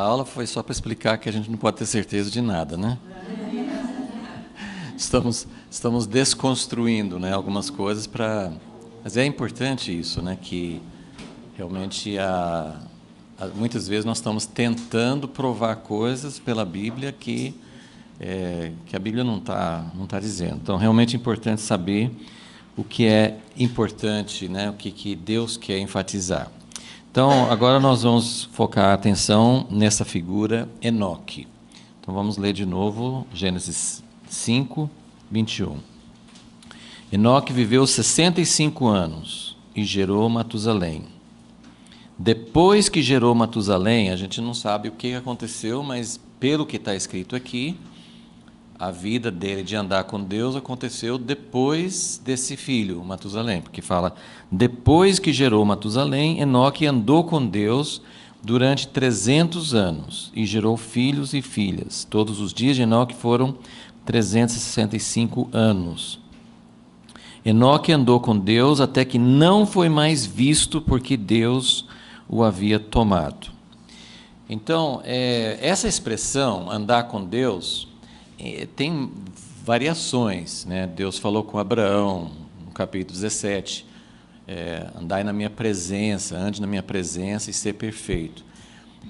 A aula foi só para explicar que a gente não pode ter certeza de nada, né? Estamos, estamos desconstruindo né, algumas coisas para... Mas é importante isso, né? Que realmente a, a, muitas vezes nós estamos tentando provar coisas pela Bíblia que, é, que a Bíblia não está não tá dizendo. Então, realmente é importante saber o que é importante, né? O que, que Deus quer enfatizar. Então, agora nós vamos focar a atenção nessa figura Enoque. Então, vamos ler de novo Gênesis 5, 21. Enoque viveu 65 anos e gerou Matusalém. Depois que gerou Matusalém, a gente não sabe o que aconteceu, mas pelo que está escrito aqui, a vida dele de andar com Deus aconteceu depois desse filho, Matusalém, porque fala: depois que gerou Matusalém, Enoque andou com Deus durante 300 anos e gerou filhos e filhas. Todos os dias de Enoque foram 365 anos. Enoque andou com Deus até que não foi mais visto, porque Deus o havia tomado. Então, é, essa expressão, andar com Deus, tem variações. Né? Deus falou com Abraão, no capítulo 17, é, andai na minha presença, ande na minha presença e ser perfeito.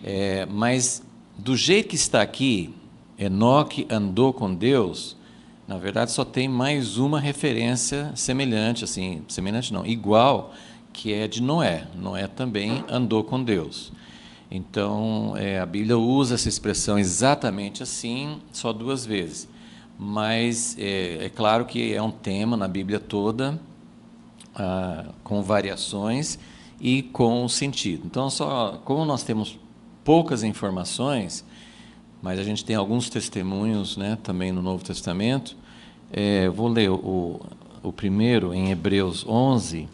É, mas, do jeito que está aqui, Enoque andou com Deus, na verdade só tem mais uma referência semelhante, assim, semelhante não, igual, que é de Noé. Noé também andou com Deus. Então, é, a Bíblia usa essa expressão exatamente assim, só duas vezes. Mas é, é claro que é um tema na Bíblia toda, ah, com variações e com sentido. Então, só como nós temos poucas informações, mas a gente tem alguns testemunhos né, também no Novo Testamento, é, vou ler o, o primeiro em Hebreus 11.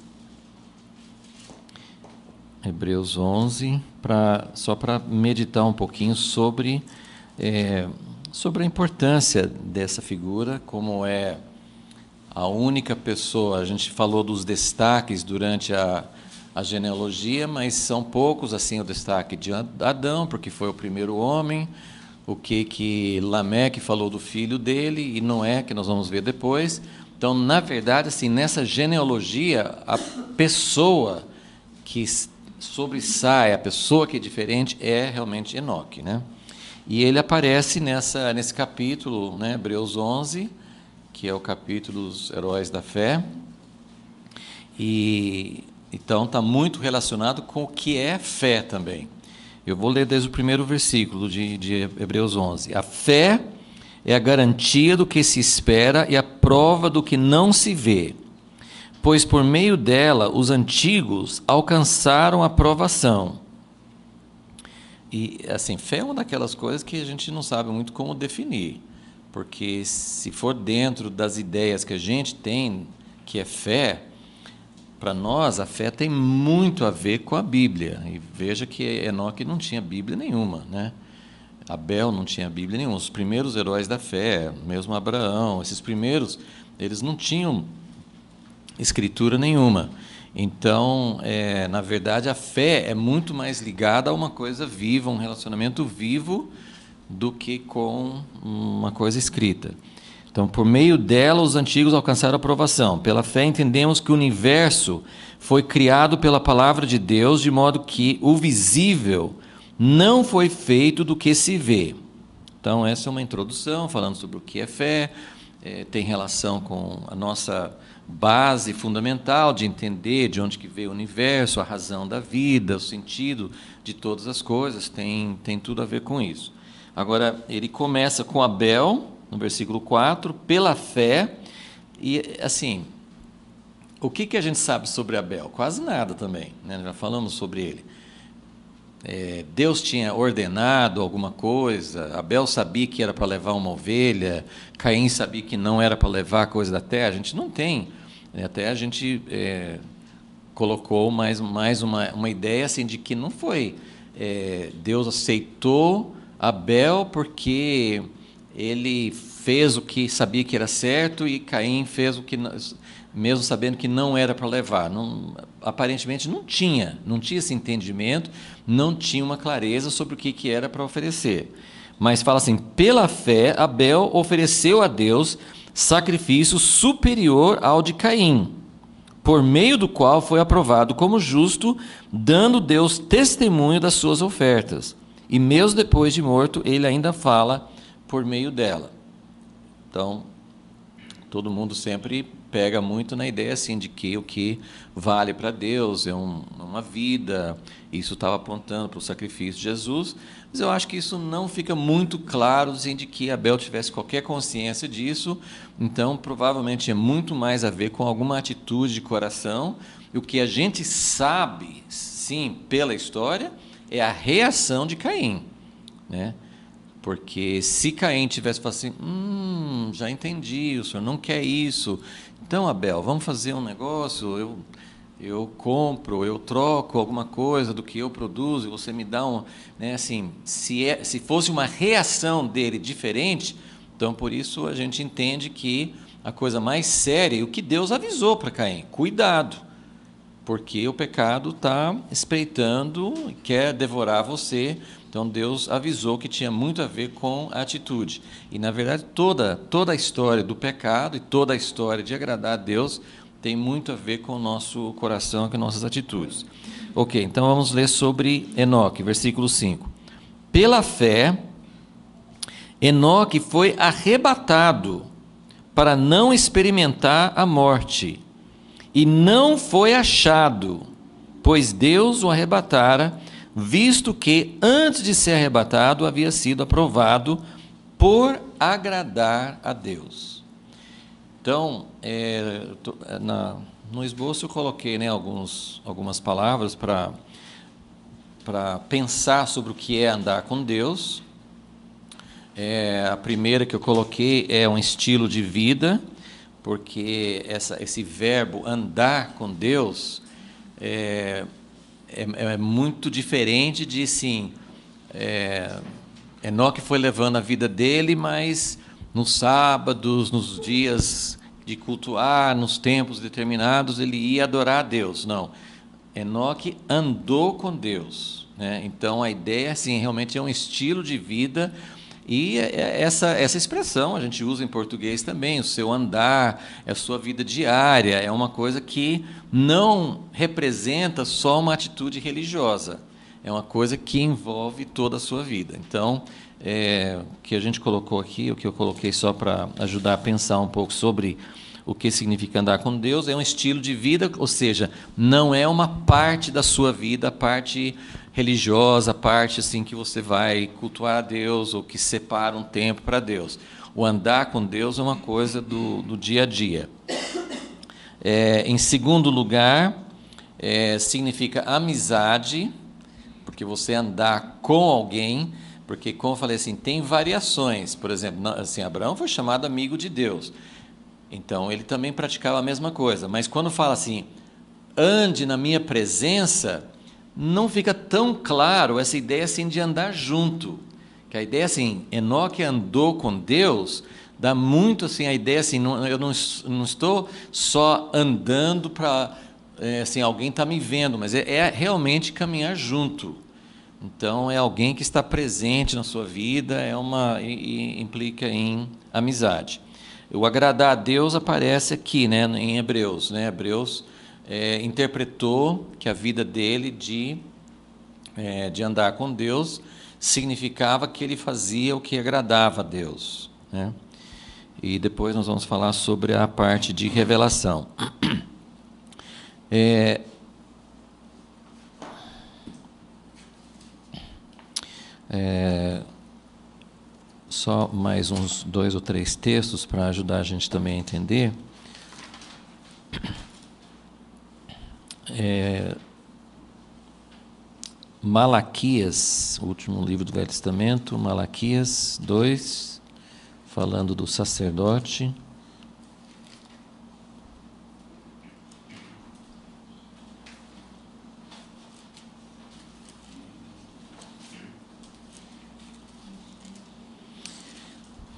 Hebreus 11 só para meditar um pouquinho sobre, é, sobre a importância dessa figura, como é a única pessoa. A gente falou dos destaques durante a, a genealogia, mas são poucos assim o destaque de Adão, porque foi o primeiro homem, o que que Lameque falou do filho dele e não é que nós vamos ver depois. Então, na verdade, assim, nessa genealogia, a pessoa que sobressai, é a pessoa que é diferente é realmente Enoque, né? E ele aparece nessa, nesse capítulo, né, Hebreus 11, que é o capítulo dos heróis da fé. E então está muito relacionado com o que é fé também. Eu vou ler desde o primeiro versículo de, de Hebreus 11. A fé é a garantia do que se espera e a prova do que não se vê pois por meio dela os antigos alcançaram a provação. E assim, fé é uma daquelas coisas que a gente não sabe muito como definir, porque se for dentro das ideias que a gente tem, que é fé, para nós a fé tem muito a ver com a Bíblia. E veja que Enoque não tinha Bíblia nenhuma, né? Abel não tinha Bíblia nenhuma. Os primeiros heróis da fé, mesmo Abraão, esses primeiros, eles não tinham escritura nenhuma. Então, é, na verdade, a fé é muito mais ligada a uma coisa viva, um relacionamento vivo, do que com uma coisa escrita. Então, por meio dela, os antigos alcançaram aprovação. Pela fé, entendemos que o universo foi criado pela palavra de Deus, de modo que o visível não foi feito do que se vê. Então, essa é uma introdução falando sobre o que é fé, é, tem relação com a nossa base fundamental de entender de onde que veio o universo, a razão da vida, o sentido de todas as coisas, tem, tem tudo a ver com isso. Agora, ele começa com Abel, no versículo 4, pela fé, e assim, o que, que a gente sabe sobre Abel? Quase nada também, né? já falamos sobre ele. É, Deus tinha ordenado alguma coisa, Abel sabia que era para levar uma ovelha, Caim sabia que não era para levar coisa da terra, a gente não tem é, até a gente é, colocou mais, mais uma, uma ideia assim, de que não foi é, Deus aceitou Abel porque ele fez o que sabia que era certo e Caim fez o que mesmo sabendo que não era para levar, não, aparentemente não tinha, não tinha esse entendimento, não tinha uma clareza sobre o que, que era para oferecer. Mas fala assim: pela fé, Abel ofereceu a Deus sacrifício superior ao de Caim, por meio do qual foi aprovado como justo, dando Deus testemunho das suas ofertas. E mesmo depois de morto, ele ainda fala por meio dela. Então, todo mundo sempre pega muito na ideia assim de que o que vale para Deus é um, uma vida. Isso estava apontando para o sacrifício de Jesus. Mas eu acho que isso não fica muito claro, sem de que Abel tivesse qualquer consciência disso. Então, provavelmente é muito mais a ver com alguma atitude de coração. E o que a gente sabe, sim, pela história, é a reação de Caim. Né? Porque se Caim tivesse falado assim, hum, já entendi, o senhor não quer isso. Então, Abel, vamos fazer um negócio. Eu eu compro, eu troco alguma coisa do que eu produzo e você me dá um. Né, assim, se, é, se fosse uma reação dele diferente, então por isso a gente entende que a coisa mais séria e o que Deus avisou para Caim: cuidado, porque o pecado está espreitando, quer devorar você. Então Deus avisou que tinha muito a ver com a atitude. E na verdade toda toda a história do pecado e toda a história de agradar a Deus tem muito a ver com o nosso coração, com nossas atitudes. Ok, então vamos ler sobre Enoque, versículo 5. Pela fé, Enoque foi arrebatado para não experimentar a morte, e não foi achado, pois Deus o arrebatara, visto que antes de ser arrebatado havia sido aprovado por agradar a Deus. Então, é, é, na, no esboço eu coloquei né, alguns, algumas palavras para para pensar sobre o que é andar com Deus. É, a primeira que eu coloquei é um estilo de vida, porque essa, esse verbo andar com Deus é, é, é muito diferente de sim. É, Enoque foi levando a vida dele, mas nos sábados, nos dias de cultuar, nos tempos determinados, ele ia adorar a Deus. Não. Enoque andou com Deus. Né? Então a ideia assim, realmente é um estilo de vida. E é, é essa, essa expressão a gente usa em português também, o seu andar, a sua vida diária, é uma coisa que não representa só uma atitude religiosa, é uma coisa que envolve toda a sua vida. Então, é, que a gente colocou aqui, o que eu coloquei só para ajudar a pensar um pouco sobre o que significa andar com Deus, é um estilo de vida, ou seja, não é uma parte da sua vida, a parte religiosa, a parte assim que você vai cultuar a Deus ou que separa um tempo para Deus. O andar com Deus é uma coisa do, do dia a dia. É, em segundo lugar, é, significa amizade, porque você andar com alguém porque, como eu falei assim, tem variações. Por exemplo, assim, Abraão foi chamado amigo de Deus. Então, ele também praticava a mesma coisa. Mas quando fala assim, ande na minha presença, não fica tão claro essa ideia assim de andar junto. Que a ideia assim, Enoque andou com Deus, dá muito assim a ideia assim, não, eu não, não estou só andando para é, eh, assim alguém está me vendo, mas é, é realmente caminhar junto. Então, é alguém que está presente na sua vida, é uma e, e implica em amizade. O agradar a Deus aparece aqui, né, em Hebreus, né? Hebreus é, interpretou que a vida dele de é, de andar com Deus significava que ele fazia o que agradava a Deus, né? E depois nós vamos falar sobre a parte de revelação. É, É, só mais uns dois ou três textos para ajudar a gente também a entender. É, Malaquias, o último livro do Velho Testamento, Malaquias 2, falando do sacerdote.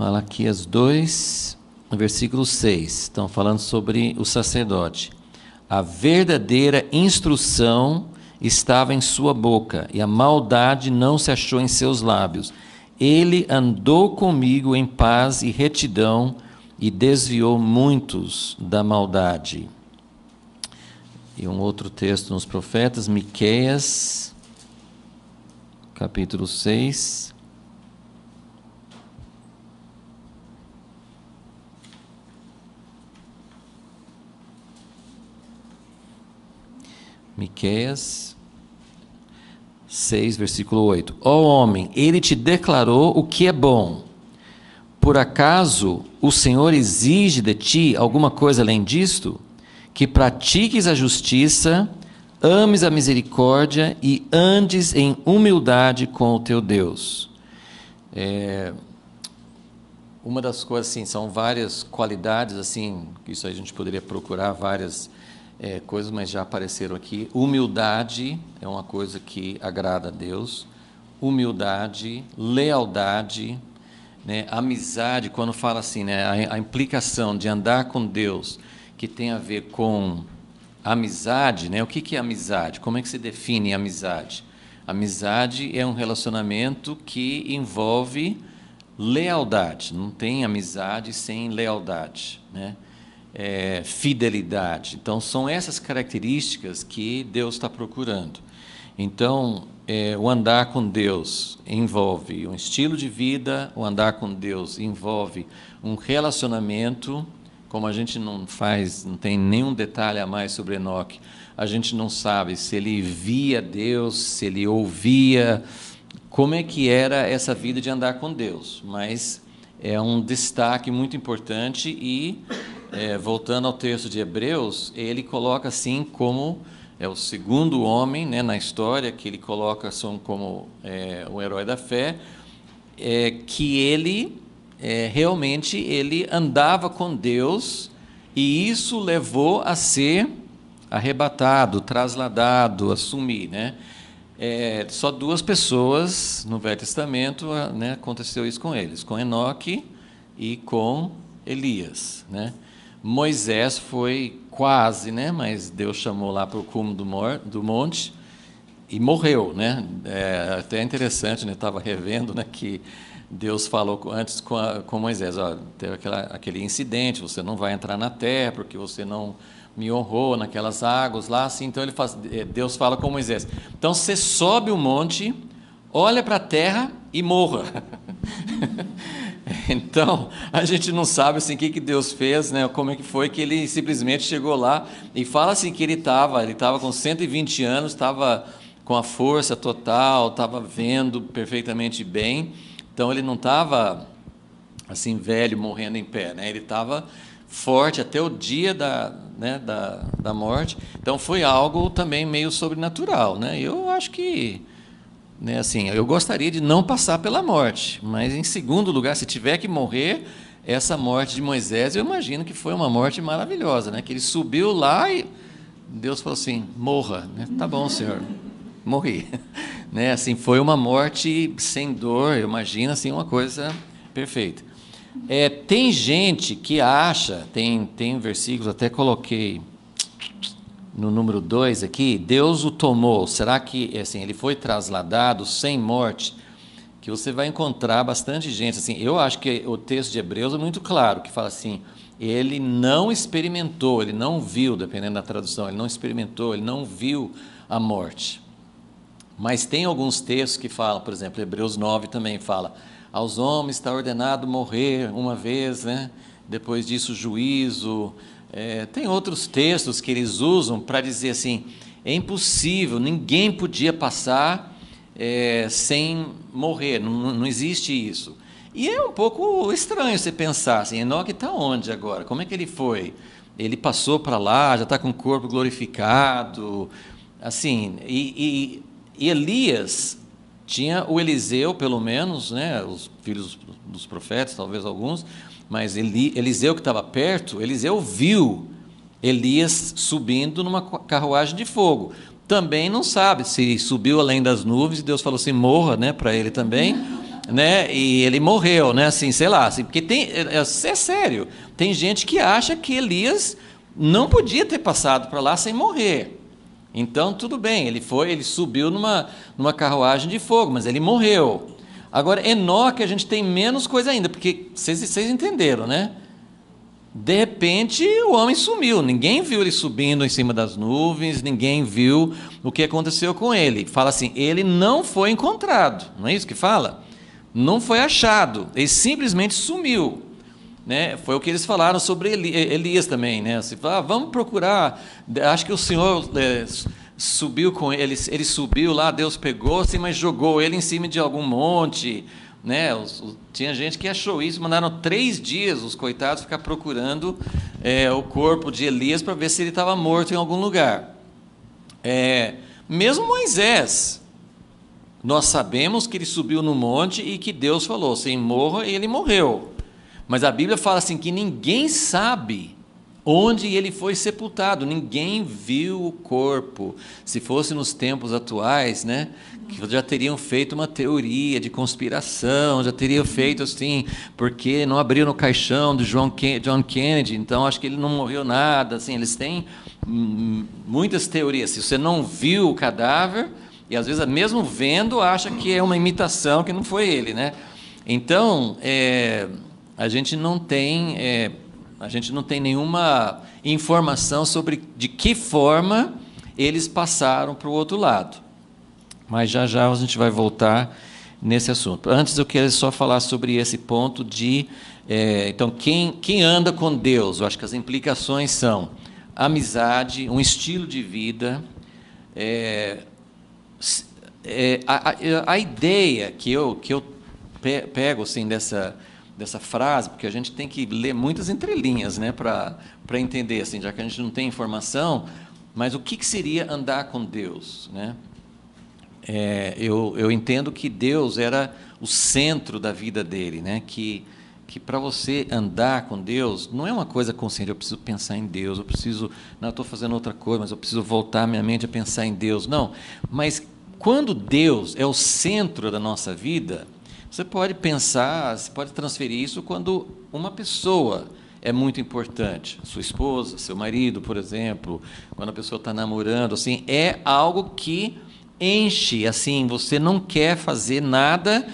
Malaquias 2, versículo 6. Estão falando sobre o sacerdote. A verdadeira instrução estava em sua boca, e a maldade não se achou em seus lábios. Ele andou comigo em paz e retidão e desviou muitos da maldade. E um outro texto nos profetas, Miqueias, capítulo 6, Miqueias 6, versículo 8. Ó homem, ele te declarou o que é bom. Por acaso o Senhor exige de ti alguma coisa além disto? Que pratiques a justiça, ames a misericórdia e andes em humildade com o teu Deus. É, uma das coisas, assim, são várias qualidades, assim, isso a gente poderia procurar várias é, coisas, mas já apareceram aqui. Humildade é uma coisa que agrada a Deus. Humildade, lealdade, né? amizade, quando fala assim, né? a, a implicação de andar com Deus, que tem a ver com amizade, né? o que, que é amizade? Como é que se define amizade? Amizade é um relacionamento que envolve lealdade, não tem amizade sem lealdade. Né? é, fidelidade. Então, são essas características que Deus está procurando. Então, é, o andar com Deus envolve um estilo de vida, o andar com Deus envolve um relacionamento. Como a gente não faz, não tem nenhum detalhe a mais sobre Enoque, a gente não sabe se ele via Deus, se ele ouvia, como é que era essa vida de andar com Deus. Mas é um destaque muito importante e é, voltando ao texto de Hebreus, ele coloca assim como é o segundo homem né, na história que ele coloca são como é, o herói da fé, é, que ele é, realmente ele andava com Deus e isso levou a ser arrebatado, trasladado, assumir, né? É, só duas pessoas no Velho Testamento né, aconteceu isso com eles, com Enoque e com Elias, né? Moisés foi quase, né? Mas Deus chamou lá para o cume do, do, monte e morreu, né? É até interessante, né? Estava revendo, né? Que Deus falou antes com, a, com Moisés, ó, teve aquela, aquele incidente, você não vai entrar na terra porque você não me honrou naquelas águas lá, assim. Então ele faz, é, Deus fala com Moisés. Então você sobe o monte, olha para a terra e morra. Então, a gente não sabe assim, o que, que Deus fez, né? como é que foi que ele simplesmente chegou lá e fala assim que ele estava, ele estava com 120 anos, estava com a força total, estava vendo perfeitamente bem. Então ele não estava assim velho, morrendo em pé, né? Ele estava forte até o dia da, né, da, da morte. Então foi algo também meio sobrenatural, né? Eu acho que né, assim, eu gostaria de não passar pela morte, mas em segundo lugar, se tiver que morrer, essa morte de Moisés, eu imagino que foi uma morte maravilhosa, né? Que ele subiu lá e Deus falou assim: morra, né? Tá bom, senhor, morri, né? Assim, foi uma morte sem dor, eu imagino, assim, uma coisa perfeita. É, tem gente que acha, tem tem versículos, até coloquei no número 2 aqui, Deus o tomou. Será que assim, ele foi trasladado sem morte? Que você vai encontrar bastante gente assim. Eu acho que o texto de Hebreus é muito claro, que fala assim: ele não experimentou, ele não viu, dependendo da tradução, ele não experimentou, ele não viu a morte. Mas tem alguns textos que falam, por exemplo, Hebreus 9 também fala: aos homens está ordenado morrer uma vez, né? Depois disso, juízo, é, tem outros textos que eles usam para dizer assim: é impossível, ninguém podia passar é, sem morrer, não, não existe isso. E é um pouco estranho você pensar assim: Enoque está onde agora? Como é que ele foi? Ele passou para lá, já está com o corpo glorificado. Assim, e, e, e, Elias tinha o Eliseu, pelo menos, né, os filhos dos profetas, talvez alguns, mas Eli, Eliseu, que estava perto, Eliseu viu Elias subindo numa carruagem de fogo. Também não sabe se subiu além das nuvens e Deus falou assim: morra, né, para ele também. Né? E ele morreu, né? Assim, sei lá, assim, porque tem é, é, é sério. Tem gente que acha que Elias não podia ter passado para lá sem morrer. Então, tudo bem, ele foi, ele subiu numa, numa carruagem de fogo, mas ele morreu. Agora, Enoque, a gente tem menos coisa ainda, porque vocês entenderam, né? De repente, o homem sumiu. Ninguém viu ele subindo em cima das nuvens, ninguém viu o que aconteceu com ele. Fala assim: ele não foi encontrado. Não é isso que fala? Não foi achado. Ele simplesmente sumiu. Né? Foi o que eles falaram sobre Elias também. Né? Assim, ah, vamos procurar. Acho que o senhor. É, subiu com ele, ele subiu lá, Deus pegou assim, mas jogou ele em cima de algum monte. Né? Os, os, tinha gente que achou isso, mandaram três dias os coitados ficar procurando é, o corpo de Elias para ver se ele estava morto em algum lugar. É, mesmo Moisés, nós sabemos que ele subiu no monte e que Deus falou: sem morra, e ele morreu. Mas a Bíblia fala assim que ninguém sabe onde ele foi sepultado. Ninguém viu o corpo. Se fosse nos tempos atuais, né, que já teriam feito uma teoria de conspiração, já teriam feito assim, porque não abriram o caixão do John Kennedy, então acho que ele não morreu nada, assim, eles têm hum, muitas teorias. Se você não viu o cadáver, e às vezes mesmo vendo acha que é uma imitação, que não foi ele, né? Então, é, a gente não tem é, a gente não tem nenhuma informação sobre de que forma eles passaram para o outro lado. Mas já já a gente vai voltar nesse assunto. Antes eu queria só falar sobre esse ponto de é, então quem, quem anda com Deus. Eu acho que as implicações são amizade, um estilo de vida. É, é, a, a, a, ideia que eu, que eu pego assim, dessa, dessa frase, porque a gente tem que ler muitas entrelinhas né, para entender, assim, já que a gente não tem informação, mas o que, que seria andar com Deus? Né? É, eu, eu entendo que Deus era o centro da vida dele, né? que, que para você andar com Deus não é uma coisa consciente, eu preciso pensar em Deus, eu preciso, não, estou fazendo outra coisa, mas eu preciso voltar minha mente a pensar em Deus, não, mas quando Deus é o centro da nossa vida, você pode pensar, você pode transferir isso quando uma pessoa é muito importante, sua esposa, seu marido, por exemplo, quando a pessoa está namorando, assim, é algo que enche, assim, você não quer fazer nada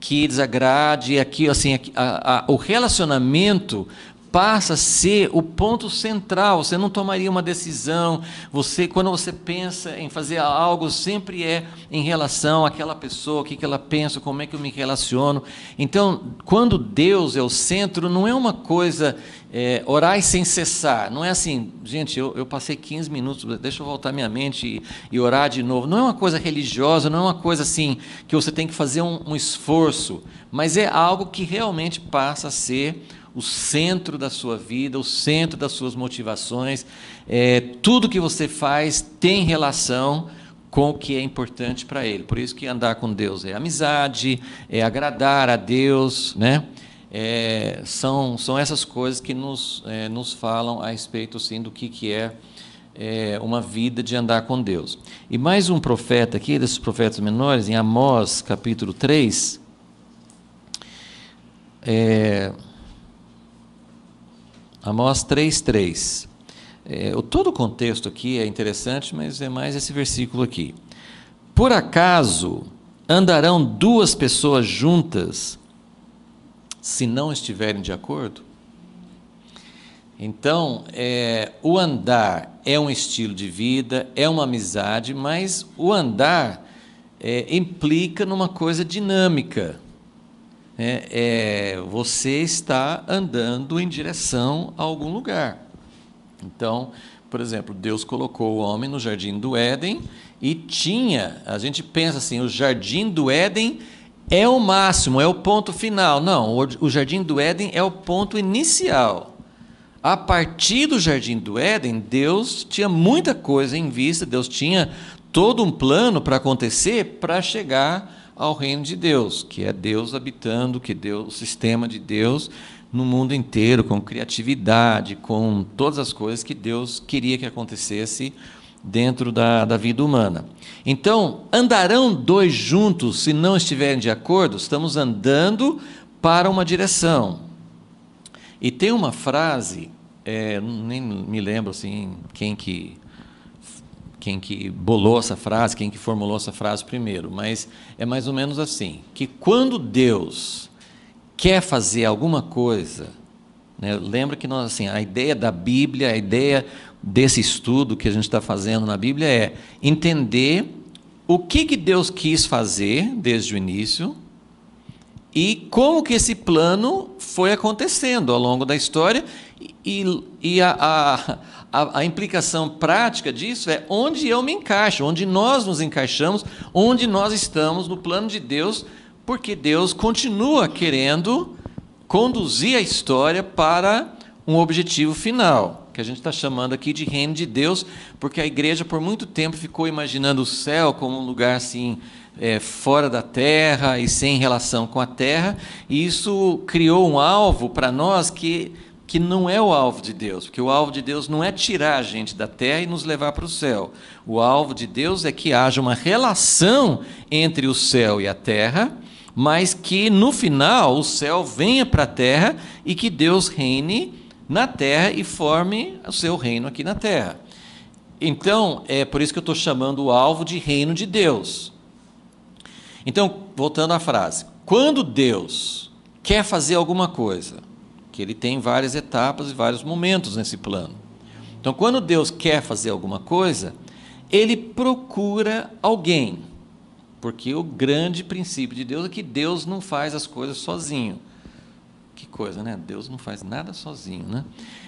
que desagrade, aqui, assim, a, a, o relacionamento passa a ser o ponto central. Você não tomaria uma decisão. Você, quando você pensa em fazer algo, sempre é em relação àquela pessoa, o que, ela pensa, como é que eu me relaciono. Então, quando Deus é o centro, não é uma coisa é, orar sem cessar. Não é assim, gente, eu, eu, passei 15 minutos, deixa eu voltar minha mente e, e, orar de novo. Não é uma coisa religiosa, não é uma coisa assim que você tem que fazer um, um esforço, mas é algo que realmente passa a ser o centro da sua vida, o centro das suas motivações. É, tudo que você faz tem relação com o que é importante para ele. Por isso que andar com Deus é amizade, é agradar a Deus, né? É, são, são essas coisas que nos, é, nos falam a respeito sim, do que, que é, é, uma vida de andar com Deus. E mais um profeta aqui, desses profetas menores, em Amós capítulo 3. É, Amós 3,3. É, o, todo o contexto aqui é interessante, mas é mais esse versículo aqui. Por acaso andarão duas pessoas juntas se não estiverem de acordo? Então, é, o andar é um estilo de vida, é uma amizade, mas o andar é, implica numa coisa dinâmica é, é, você está andando em direção a algum lugar. Então, por exemplo, Deus colocou o homem no jardim do Éden e tinha, a gente pensa assim, o jardim do Éden é o máximo, é o ponto final. Não, o jardim do Éden é o ponto inicial. A partir do jardim do Éden, Deus tinha muita coisa em vista, Deus tinha todo um plano para acontecer para chegar ao reino de Deus, que é Deus habitando, que é Deus, o sistema de Deus no mundo inteiro, com criatividade, com todas as coisas que Deus queria que acontecesse dentro da, da vida humana. Então, andarão dois juntos se não estiverem de acordo? Estamos andando para uma direção. E tem uma frase, é, nem me lembro assim quem que quem que bolou essa frase, quem que formulou essa frase primeiro, mas é mais ou menos assim, que quando Deus quer fazer alguma coisa, né, lembra que nós assim, a ideia da Bíblia, a ideia desse estudo que a gente está fazendo na Bíblia é entender o que, que Deus quis fazer desde o início e como que esse plano foi acontecendo ao longo da história e, e a, a, a, a, implicação prática disso é onde eu me encaixo, onde nós nos encaixamos, onde nós estamos no plano de Deus, porque Deus continua querendo conduzir a história para um objetivo final, que a gente está chamando aqui de reino de Deus, porque a igreja por muito tempo ficou imaginando o céu como um lugar assim. É, fora da terra e sem relação com a terra, e isso criou um alvo para nós que que não é o alvo de Deus, porque o alvo de Deus não é tirar a gente da terra e nos levar para o céu. O alvo de Deus é que haja uma relação entre o céu e a terra, mas que no final o céu venha para a terra e que Deus reine na terra e forme o seu reino aqui na terra. Então, é por isso que eu estou chamando o alvo de reino de Deus. Então, voltando à frase: quando Deus quer fazer alguma coisa, que ele tem várias etapas e vários momentos nesse plano. Então, quando Deus quer fazer alguma coisa, ele procura alguém. Porque o grande princípio de Deus é que Deus não faz as coisas sozinho. Que coisa, né? Deus não faz nada sozinho, né?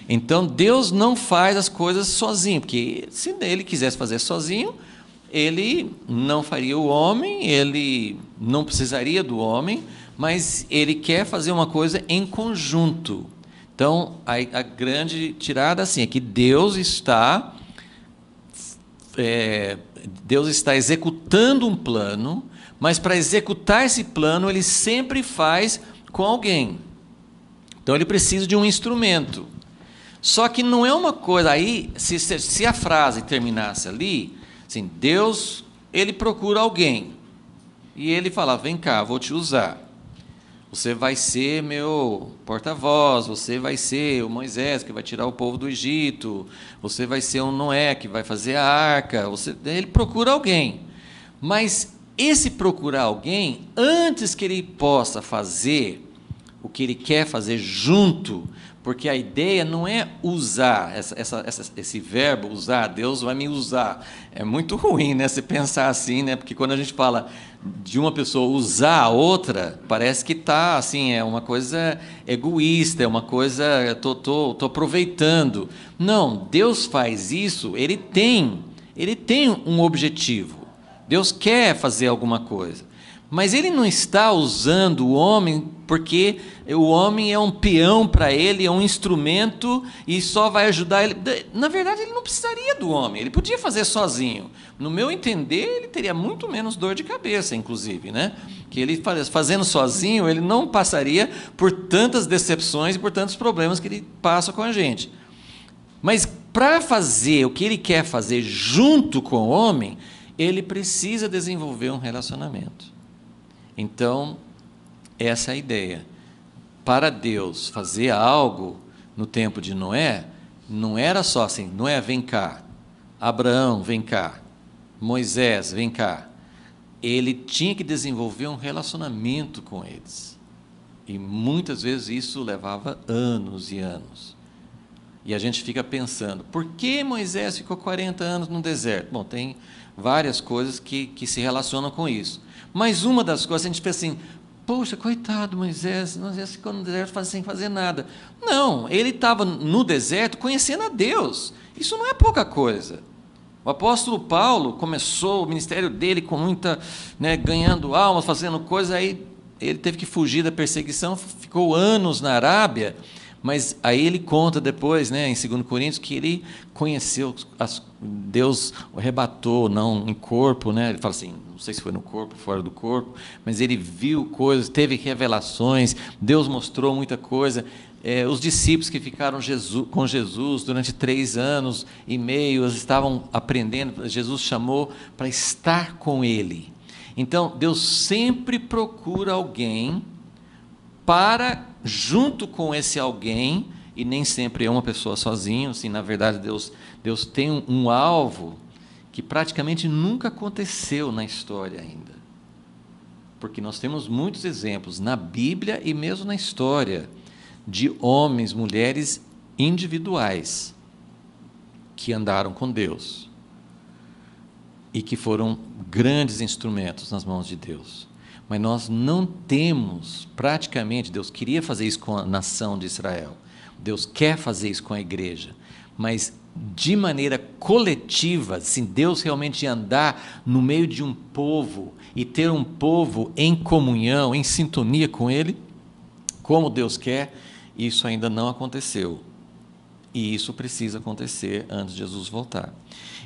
Então Deus não faz as coisas sozinho, porque se ele quisesse fazer sozinho, ele não faria o homem, ele não precisaria do homem, mas ele quer fazer uma coisa em conjunto. Então, a, a grande tirada assim, é que Deus está é, Deus está executando um plano, mas para executar esse plano ele sempre faz com alguém. Então ele precisa de um instrumento. Só que não é uma coisa aí, se, se a frase terminasse ali, assim, Deus, ele procura alguém. E ele fala: "Vem cá, vou te usar". Você vai ser meu porta-voz, você vai ser o Moisés que vai tirar o povo do Egito, você vai ser um Noé que vai fazer a arca. Você... Ele procura alguém. Mas esse procurar alguém, antes que ele possa fazer o que ele quer fazer junto, porque a ideia não é usar, essa, essa, essa, esse verbo usar, Deus vai me usar. É muito ruim né, se pensar assim, né? porque quando a gente fala de uma pessoa usar a outra, parece que tá assim, é uma coisa egoísta, é uma coisa tô, tô, tô aproveitando. Não, Deus faz isso, ele tem, ele tem um objetivo. Deus quer fazer alguma coisa. Mas ele não está usando o homem porque o homem é um peão para ele, é um instrumento e só vai ajudar ele. Na verdade, ele não precisaria do homem, ele podia fazer sozinho. No meu entender, ele teria muito menos dor de cabeça, inclusive, né? Que ele fazendo sozinho, ele não passaria por tantas decepções e por tantos problemas que ele passa com a gente. Mas para fazer o que ele quer fazer junto com o homem, ele precisa desenvolver um relacionamento. Então, essa é a ideia. Para Deus fazer algo no tempo de Noé, não era só assim: Noé, vem cá. Abraão, vem cá. Moisés, vem cá. Ele tinha que desenvolver um relacionamento com eles. E muitas vezes isso levava anos e anos. E a gente fica pensando, por que Moisés ficou 40 anos no deserto? Bom, tem várias coisas que, que se relacionam com isso. Mas uma das coisas, a gente pensa assim, poxa, coitado Moisés, Moisés ficou no deserto sem fazer nada. Não, ele estava no deserto conhecendo a Deus. Isso não é pouca coisa. O apóstolo Paulo começou o ministério dele com muita, né, ganhando almas, fazendo coisas, aí ele teve que fugir da perseguição, ficou anos na Arábia, mas aí ele conta depois, né, em 2 Coríntios, que ele conheceu, as, Deus o arrebatou, não em corpo, né, ele fala assim, não sei se foi no corpo, fora do corpo, mas ele viu coisas, teve revelações, Deus mostrou muita coisa. É, os discípulos que ficaram Jesus, com Jesus durante três anos e meio, eles estavam aprendendo, Jesus chamou para estar com ele. Então, Deus sempre procura alguém para, junto com esse alguém, e nem sempre é uma pessoa sozinho, assim, na verdade, Deus, Deus tem um, um alvo que praticamente nunca aconteceu na história ainda. Porque nós temos muitos exemplos na Bíblia e mesmo na história de homens, mulheres individuais que andaram com Deus e que foram grandes instrumentos nas mãos de Deus. Mas nós não temos praticamente, Deus queria fazer isso com a nação de Israel, Deus quer fazer isso com a igreja, mas de maneira coletiva, se assim, Deus realmente andar no meio de um povo e ter um povo em comunhão, em sintonia com Ele, como Deus quer, isso ainda não aconteceu. E isso precisa acontecer antes de Jesus voltar.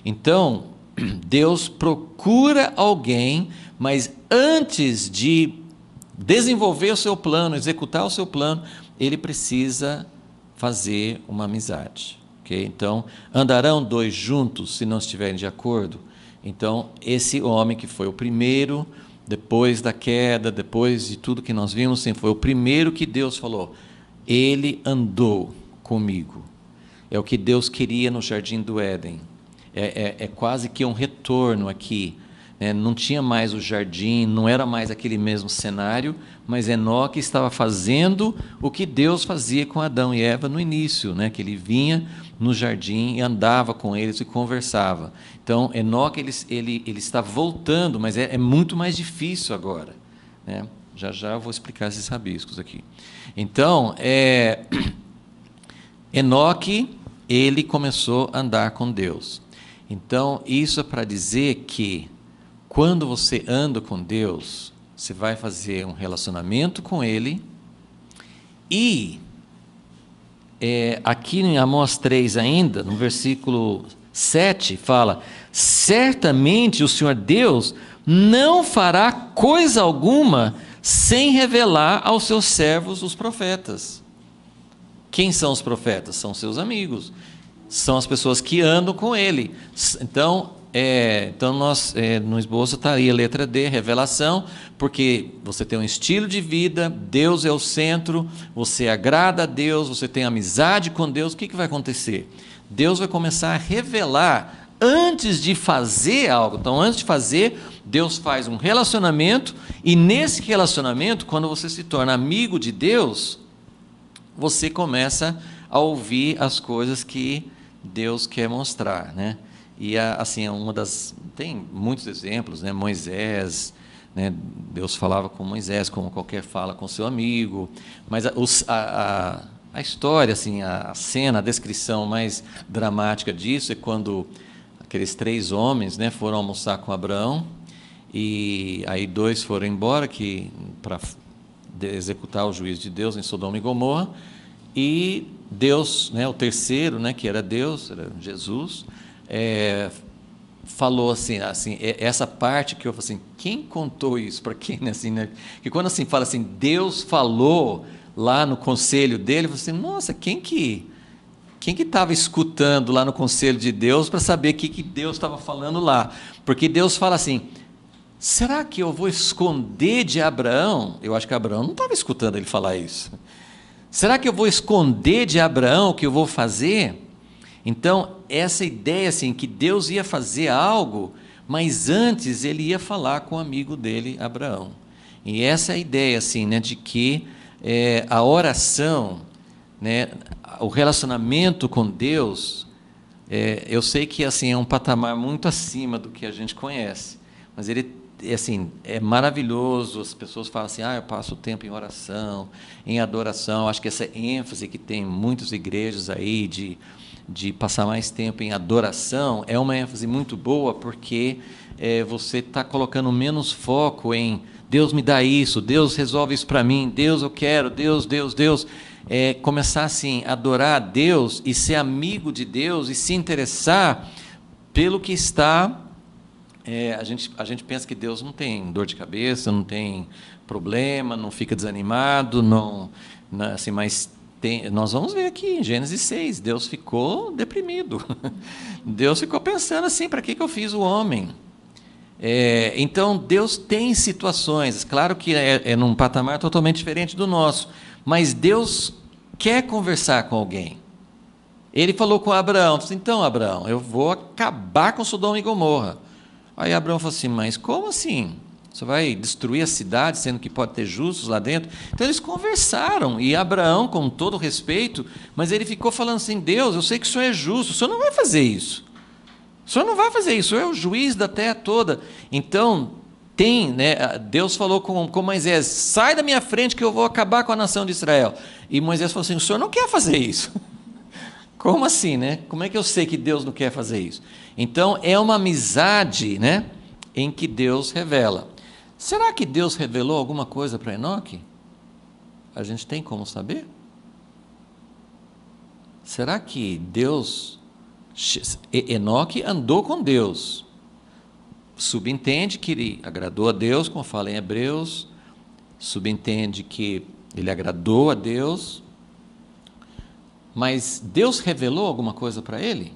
Então, Deus procura alguém, mas antes de desenvolver o seu plano, executar o seu plano, ele precisa fazer uma amizade. Okay? Então, andarão dois juntos se não estiverem de acordo? Então, esse homem que foi o primeiro, depois da queda, depois de tudo que nós vimos, sim, foi o primeiro que Deus falou: Ele andou comigo. É o que Deus queria no jardim do Éden. É, é, é quase que um retorno aqui. Né? Não tinha mais o jardim, não era mais aquele mesmo cenário, mas Enoque estava fazendo o que Deus fazia com Adão e Eva no início, né? que ele vinha no jardim e andava com eles e conversava. Então, Enoque ele, ele, ele está voltando, mas é, é muito mais difícil agora. Né? Já já eu vou explicar esses rabiscos aqui. Então, é, Enoque ele começou a andar com Deus. Então, isso é para dizer que quando você anda com Deus, você vai fazer um relacionamento com Ele e é, aqui em Amós 3 ainda, no versículo 7, fala: Certamente o Senhor Deus não fará coisa alguma sem revelar aos seus servos os profetas. Quem são os profetas? São seus amigos, são as pessoas que andam com ele. Então, é, então, nós, é, no esboço está aí a letra D, revelação, porque você tem um estilo de vida, Deus é o centro, você agrada a Deus, você tem amizade com Deus, o que, que vai acontecer? Deus vai começar a revelar antes de fazer algo. Então, antes de fazer, Deus faz um relacionamento, e nesse relacionamento, quando você se torna amigo de Deus, você começa a ouvir as coisas que Deus quer mostrar, né? E assim, é uma das tem muitos exemplos, né? Moisés, né? Deus falava com Moisés, como qualquer fala com seu amigo, mas a, a, a história, assim, a, cena, a descrição mais dramática disso é quando aqueles três homens, né, foram almoçar com Abraão e aí dois foram embora que para executar o juízo de Deus em Sodoma e Gomorra e Deus, né, o terceiro, né, que era Deus, era Jesus, é, falou assim, assim, é, essa parte que eu falei assim, quem contou isso para quem, assim, né? Que quando assim fala assim, Deus falou lá no conselho dele, você, assim, nossa, quem que quem que estava escutando lá no conselho de Deus para saber o que, que Deus estava falando lá? Porque Deus fala assim: será que eu vou esconder de Abraão? Eu acho que Abraão não estava escutando ele falar isso. Será que eu vou esconder de Abraão o que eu vou fazer? Então, essa ideia assim que Deus ia fazer algo, mas antes ele ia falar com o amigo dele, Abraão. E essa é a ideia assim, né, de que é, a oração, né, o relacionamento com Deus, é, eu sei que assim é um patamar muito acima do que a gente conhece, mas ele assim, é maravilhoso, as pessoas falam assim, ah, eu passo o tempo em oração, em adoração, acho que essa ênfase que tem muitas igrejas aí de de passar mais tempo em adoração, é uma ênfase muito boa porque é, você está colocando menos foco em Deus me dá isso, Deus resolve isso para mim, Deus eu quero, Deus, Deus, Deus. É, começar assim, adorar a Deus e ser amigo de Deus e se interessar pelo que está. É, a, gente, a gente pensa que Deus não tem dor de cabeça, não tem problema, não fica desanimado, não, não né, assim, mas tem, nós vamos ver aqui em Gênesis 6, Deus ficou deprimido. Deus ficou pensando assim: para que, que eu fiz o homem? É, então, Deus tem situações, claro que é, é num patamar totalmente diferente do nosso, mas Deus quer conversar com alguém. Ele falou com Abraão: assim, então, Abraão, eu vou acabar com Sodoma e Gomorra. Aí Abraão falou assim: mas como assim? Você vai destruir a cidade, sendo que pode ter justos lá dentro. Então eles conversaram, e Abraão, com todo respeito, mas ele ficou falando assim: Deus, eu sei que o senhor é justo, o senhor não vai fazer isso. O senhor não vai fazer isso, o senhor é o juiz da terra toda. Então, tem, né? Deus falou com, com Moisés: sai da minha frente que eu vou acabar com a nação de Israel. E Moisés falou assim: o senhor não quer fazer isso. Como assim, né? Como é que eu sei que Deus não quer fazer isso? Então, é uma amizade, né? Em que Deus revela. Será que Deus revelou alguma coisa para Enoque? A gente tem como saber? Será que Deus. Enoque andou com Deus. Subentende que ele agradou a Deus, como fala em Hebreus. Subentende que ele agradou a Deus. Mas Deus revelou alguma coisa para ele?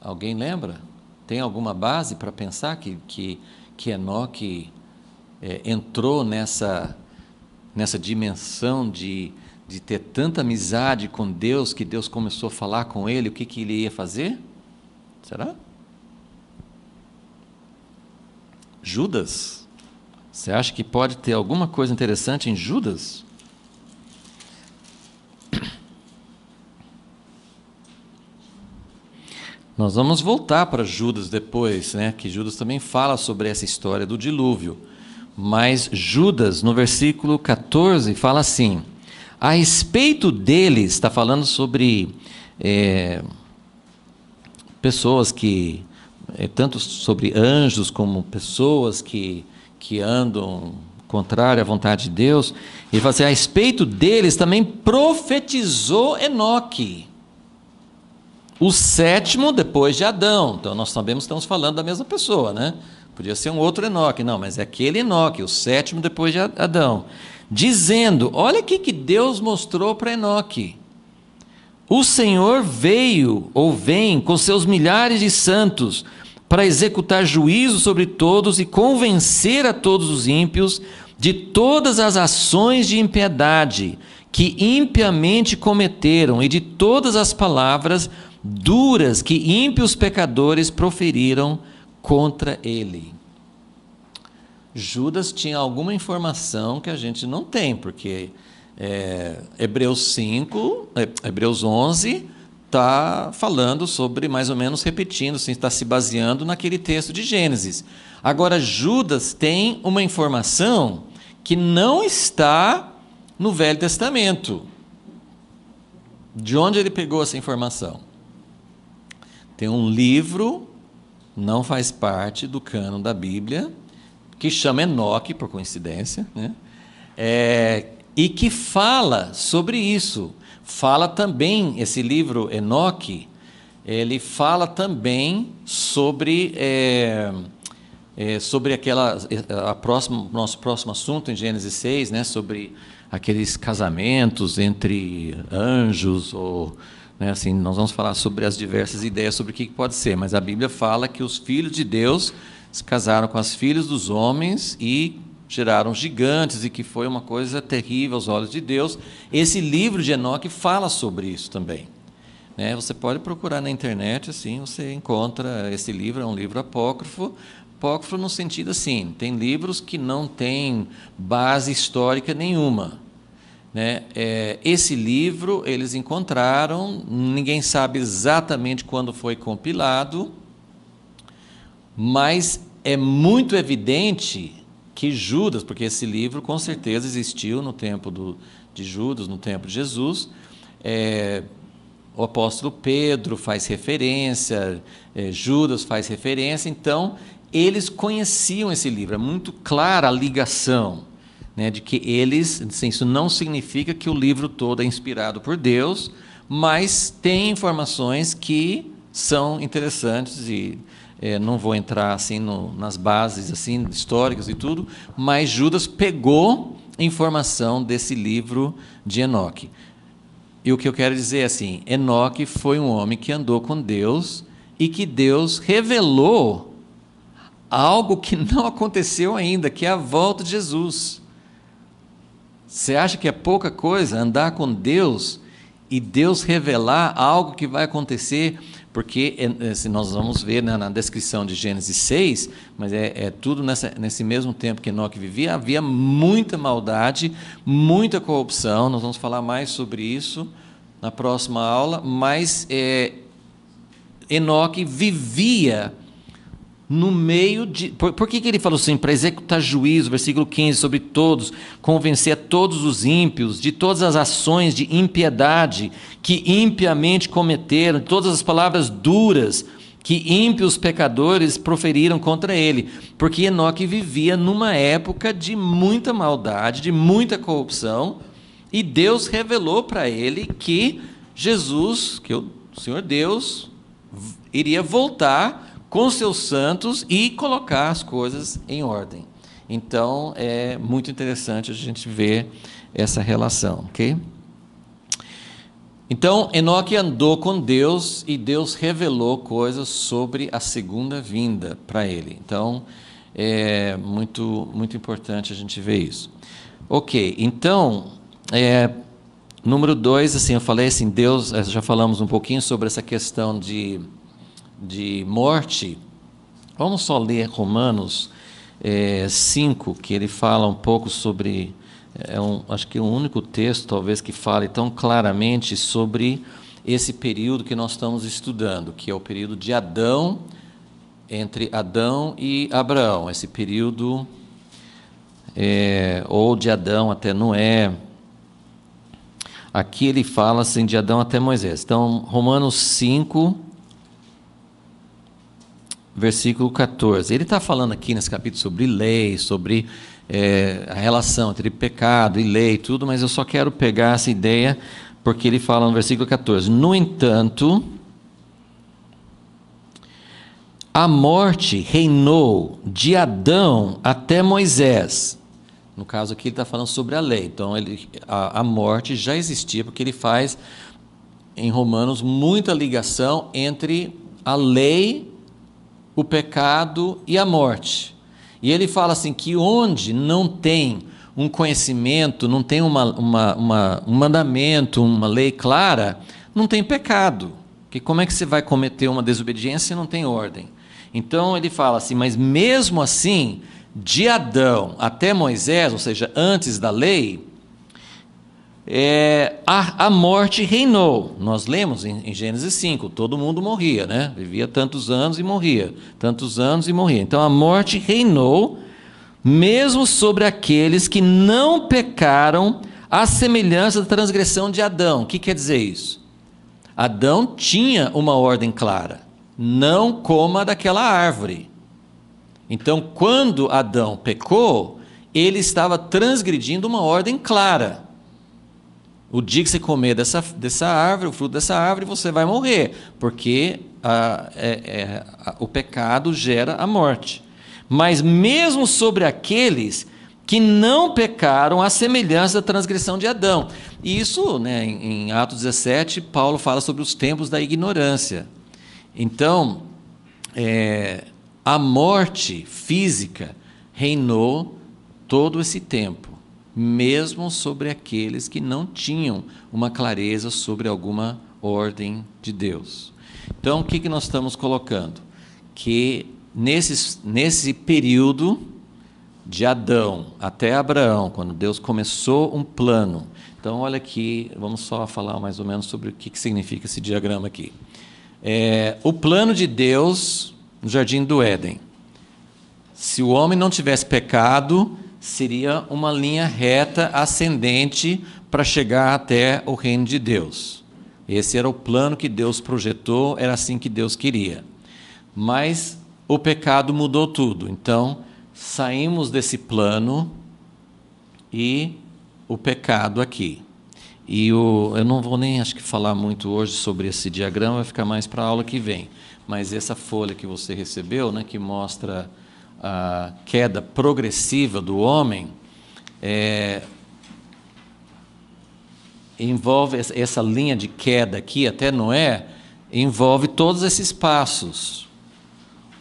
Alguém lembra? Tem alguma base para pensar que, que, que Enoque é, entrou nessa, nessa dimensão de, de ter tanta amizade com Deus que Deus começou a falar com ele, o que, que ele ia fazer? Será? Judas. Você acha que pode ter alguma coisa interessante em Judas? Nós vamos voltar para Judas depois, né? Que Judas também fala sobre essa história do dilúvio. Mas Judas, no versículo 14, fala assim: a respeito deles, está falando sobre é, pessoas que, é, tanto sobre anjos como pessoas que, que andam contrário à vontade de Deus. Ele fala assim: a respeito deles também profetizou Enoque. O sétimo depois de Adão. Então nós sabemos que estamos falando da mesma pessoa, né? Podia ser um outro Enoque, não, mas é aquele Enoque, o sétimo depois de Adão. Dizendo: Olha o que Deus mostrou para Enoque. O Senhor veio ou vem com seus milhares de santos para executar juízo sobre todos e convencer a todos os ímpios de todas as ações de impiedade que impiamente cometeram e de todas as palavras duras que ímpios pecadores proferiram contra ele. Judas tinha alguma informação que a gente não tem, porque é, Hebreus 5, é, Hebreus 11 está falando sobre, mais ou menos repetindo, está assim, se baseando naquele texto de Gênesis. Agora, Judas tem uma informação que não está no Velho Testamento. De onde ele pegou essa informação? Tem um livro não faz parte do cânon da Bíblia, que chama Enoque, por coincidência, né? É, e que fala sobre isso. Fala também, esse livro Enoque, ele fala também sobre, é, é, sobre aquela, a próxima, nosso próximo assunto em Gênesis 6, né, sobre aqueles casamentos entre anjos ou né? Assim, nós vamos falar sobre as diversas ideias sobre o que pode ser, mas a Bíblia fala que os filhos de Deus se casaram com as filhas dos homens e geraram gigantes e que foi uma coisa terrível aos olhos de Deus. Esse livro de Enoque fala sobre isso também. Né? Você pode procurar na internet, assim, você encontra esse livro, é um livro apócrifo, apócrifo no sentido assim, tem livros que não têm base histórica nenhuma. Né? É, esse livro eles encontraram, ninguém sabe exatamente quando foi compilado, mas é muito evidente que Judas, porque esse livro com certeza existiu no tempo do, de Judas, no tempo de Jesus, é, o apóstolo Pedro faz referência, é, Judas faz referência, então eles conheciam esse livro, é muito clara a ligação né, de que eles, assim, isso não significa que o livro todo é inspirado por Deus, mas tem informações que são interessantes e é, não vou entrar assim no, nas bases assim históricas e tudo, mas Judas pegou informação desse livro de Enoque. E o que eu quero dizer é assim, Enoque foi um homem que andou com Deus e que Deus revelou algo que não aconteceu ainda, que é a volta de Jesus. Você acha que é pouca coisa andar com Deus e Deus revelar algo que vai acontecer? Porque é, é, se nós vamos ver né, na descrição de Gênesis 6, mas é, é tudo nessa, nesse mesmo tempo que Enoque vivia, havia muita maldade, muita corrupção. Nós vamos falar mais sobre isso na próxima aula, mas é, Enoque vivia no meio de. Por, por, que, que ele falou assim? Para executar juízo, versículo 15, sobre todos, convencer a todos os ímpios de todas as ações de impiedade que impiamente cometeram, de todas as palavras duras que ímpios pecadores proferiram contra ele. Porque Enoque vivia numa época de muita maldade, de muita corrupção, e Deus revelou para ele que Jesus, que o Senhor Deus, iria voltar com seus santos e colocar as coisas em ordem. Então é muito interessante a gente ver essa relação, ok? Então Enoque andou com Deus e Deus revelou coisas sobre a segunda vinda para ele. Então é muito muito importante a gente ver isso. Ok, então é, número dois, assim eu falei assim Deus, eh, já falamos um pouquinho sobre essa questão de de morte, vamos só ler Romanos é, eh, 5, que ele fala um pouco sobre. É um, acho que é o único texto, talvez, que fale tão claramente sobre esse período que nós estamos estudando, que é o período de Adão, entre Adão e Abraão, esse período, é, ou de Adão até Noé. Aqui ele fala assim, de Adão até Moisés. Então, Romanos 5, versículo 14. Ele está falando aqui nesse capítulo sobre lei, sobre é, a relação entre pecado e lei, tudo, mas eu só quero pegar essa ideia porque ele fala no versículo 14: No entanto, a morte reinou de Adão até Moisés. No caso aqui, ele está falando sobre a lei. Então, ele, a, a morte já existia, porque ele faz, em Romanos, muita ligação entre a lei o pecado e a morte. E ele fala assim: que onde não tem um conhecimento, não tem uma, uma, uma, um mandamento, uma lei clara, não tem pecado. Que como é que você vai cometer uma desobediência se não tem ordem? Então ele fala assim: mas mesmo assim, de Adão até Moisés, ou seja, antes da lei, é, a, a, morte reinou. Nós lemos em, em, Gênesis 5, todo mundo morria, né? Vivia tantos anos e morria, tantos anos e morria. Então a morte reinou, mesmo sobre aqueles que não pecaram, à semelhança da transgressão de Adão. O que quer dizer isso? Adão tinha uma ordem clara: não coma daquela árvore. Então, quando Adão pecou, ele estava transgredindo uma ordem clara. O dia que você comer dessa, dessa árvore, o fruto dessa árvore, você vai morrer, porque a, é, é, a, o pecado gera a morte. Mas mesmo sobre aqueles que não pecaram à semelhança da transgressão de Adão. E isso, né, em, em Atos 17, Paulo fala sobre os tempos da ignorância. Então, é, a morte física reinou todo esse tempo mesmo sobre aqueles que não tinham uma clareza sobre alguma ordem de Deus. Então, o que, que nós estamos colocando? Que nesse, nesse período de Adão até Abraão, quando Deus começou um plano. Então, olha aqui, vamos só falar mais ou menos sobre o que, que significa esse diagrama aqui. É, o plano de Deus no jardim do Éden. Se o homem não tivesse pecado, seria uma linha reta ascendente para chegar até o reino de Deus. Esse era o plano que Deus projetou, era assim que Deus queria. Mas o pecado mudou tudo. Então, saímos desse plano e o pecado aqui. E o, eu não vou nem acho que falar muito hoje sobre esse diagrama, vai ficar mais para a aula que vem. Mas essa folha que você recebeu, né, que mostra a queda progressiva do homem é, envolve essa linha de queda aqui até Noé envolve todos esses passos.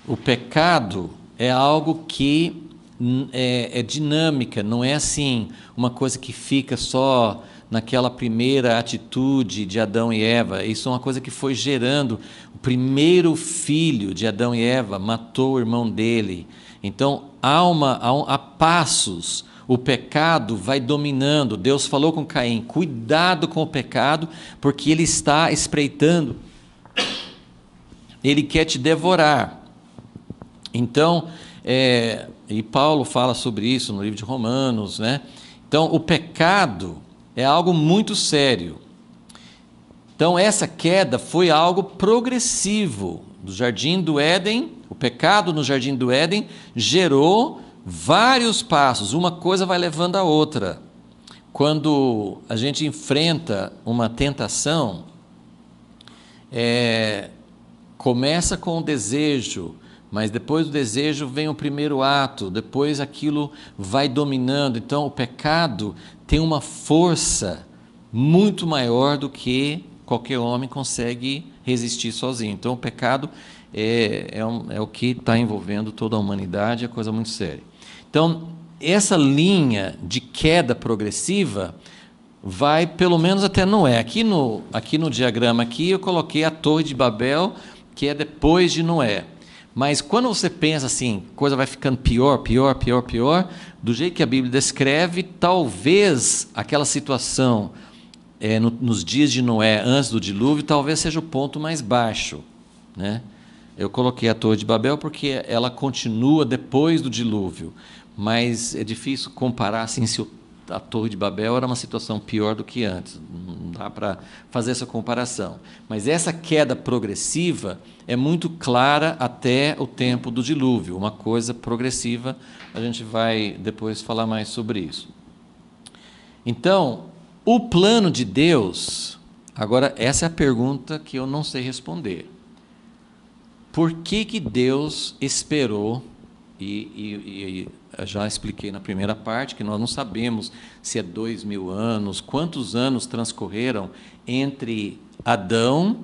O pecado é algo que hum, é, é, dinâmica, não é assim uma coisa que fica só naquela primeira atitude de Adão e Eva. Isso é uma coisa que foi gerando. O primeiro filho de Adão e Eva matou o irmão dele. Então, há, uma, há, um, há passos, o pecado vai dominando. Deus falou com Caim: cuidado com o pecado, porque ele está espreitando, ele quer te devorar. Então, é, e Paulo fala sobre isso no livro de Romanos, né? Então, o pecado é algo muito sério. Então, essa queda foi algo progressivo. Do jardim do Éden o pecado no jardim do Éden gerou vários passos, uma coisa vai levando a outra. Quando a gente enfrenta uma tentação, é, começa com o desejo, mas depois do desejo vem o primeiro ato, depois aquilo vai dominando. Então o pecado tem uma força muito maior do que qualquer homem consegue resistir sozinho. Então o pecado é, é, um, é o que está envolvendo toda a humanidade, é coisa muito séria. Então, essa linha de queda progressiva vai pelo menos até Noé. Aqui no, aqui no diagrama aqui eu coloquei a Torre de Babel, que é depois de Noé. Mas quando você pensa assim, coisa vai ficando pior, pior, pior, pior, do jeito que a Bíblia descreve, talvez aquela situação é, no, nos dias de Noé, antes do dilúvio, talvez seja o ponto mais baixo. Né? Eu coloquei a Torre de Babel porque ela continua depois do dilúvio, mas é difícil comparar assim se a Torre de Babel era uma situação pior do que antes. Não dá para fazer essa comparação. Mas essa queda progressiva é muito clara até o tempo do dilúvio, uma coisa progressiva. A gente vai depois falar mais sobre isso. Então, o plano de Deus, agora essa é a pergunta que eu não sei responder. Por que, que Deus esperou, e, e, e já expliquei na primeira parte, que nós não sabemos se é dois mil anos, quantos anos transcorreram entre Adão